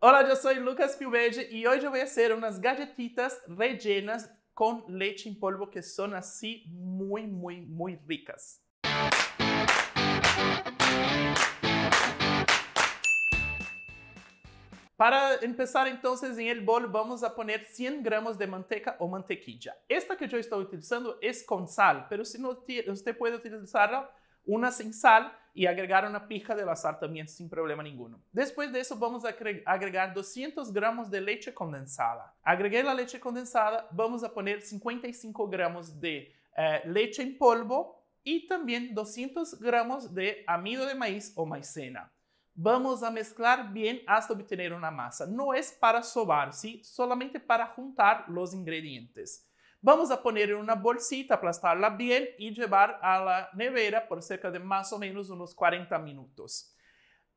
Olá, eu sou Lucas Piubege e hoje eu vou fazer umas galletitas rellenas com leite em polvo que são assim muito, muito, muito ricas. Para começar, então, em el bolo, vamos a poner 100 gramas de manteca ou mantequilla. Esta que eu estou utilizando é com sal, mas se não, você pode utilizar uma sem sal y agregar una pizca de azar también sin problema ninguno. Después de eso vamos a agregar 200 gramos de leche condensada. Agregué la leche condensada, vamos a poner 55 gramos de eh, leche en polvo y también 200 gramos de amido de maíz o maicena. Vamos a mezclar bien hasta obtener una masa. No es para sobar, ¿sí? solamente para juntar los ingredientes. Vamos a poner en una bolsita, aplastarla bien y llevar a la nevera por cerca de más o menos unos 40 minutos.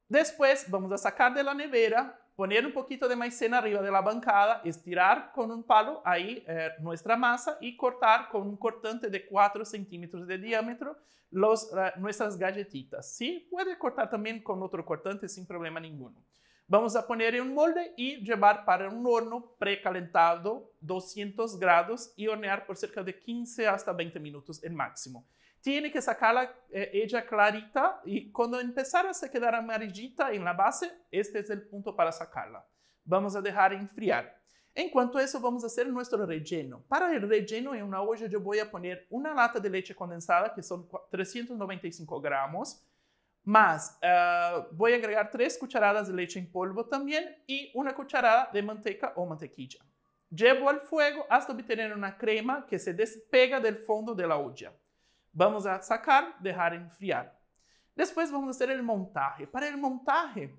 Después vamos a sacar de la nevera, poner un poquito de maicena arriba de la bancada, estirar con un palo ahí eh, nuestra masa y cortar con un cortante de 4 centímetros de diámetro eh, nuestras galletitas. ¿sí? Puede cortar también con otro cortante sin problema ninguno. Vamos a poner en un molde y llevar para un horno precalentado 200 grados y hornear por cerca de 15 hasta 20 minutos el máximo. Tiene que sacarla eh, ella clarita y cuando empezara a quedar amarillita en la base, este es el punto para sacarla. Vamos a dejar enfriar. En cuanto a eso, vamos a hacer nuestro relleno. Para el relleno, en una olla yo voy a poner una lata de leche condensada, que son 395 gramos, más, eh, voy a agregar tres cucharadas de leche en polvo también y una cucharada de manteca o mantequilla. Llevo al fuego hasta obtener una crema que se despega del fondo de la olla. Vamos a sacar, dejar enfriar. Después vamos a hacer el montaje. Para el montaje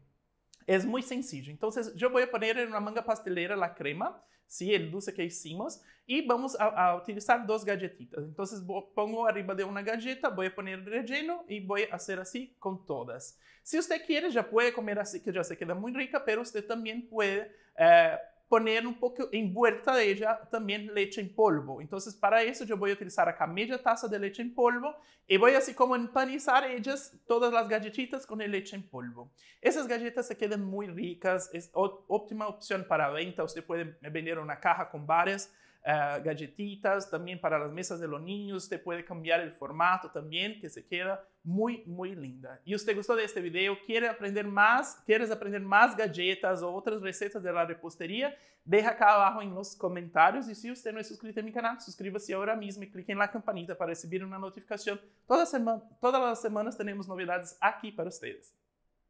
es muy sencillo. Entonces yo voy a poner en una manga pastelera la crema, se El dulce que hicimos. e vamos a, a utilizar dos galletitas. Entonces pongo arriba de uma galleta, vou a poner relleno e vou a assim com todas. Se você quiser, já pode comer assim que já se queda muito rica, pero você também pode. Eh, poner um pouco em vuelta de ella también leche polvo. então para isso eu vou a utilizar a media taza de leite em polvo e vou assim como empanizar elas todas as galletitas com leite em polvo. Essas galletas se quedan muito ricas, es é óptima opção para venda você pode vender uma caixa com várias Ah, galletitas, también para las mesas de los niños, usted puede cambiar el formato también, que se queda muy, muy linda. Y usted gustó de este video, quiere aprender más, quieres aprender más galletas o otras recetas de la repostería, deja acá abajo en los comentarios. Y si usted no es suscrito a mi canal, suscríbase ahora mismo y clique en la campanita para recibir una notificación. semana, todas las semanas tenemos novedades aquí para ustedes.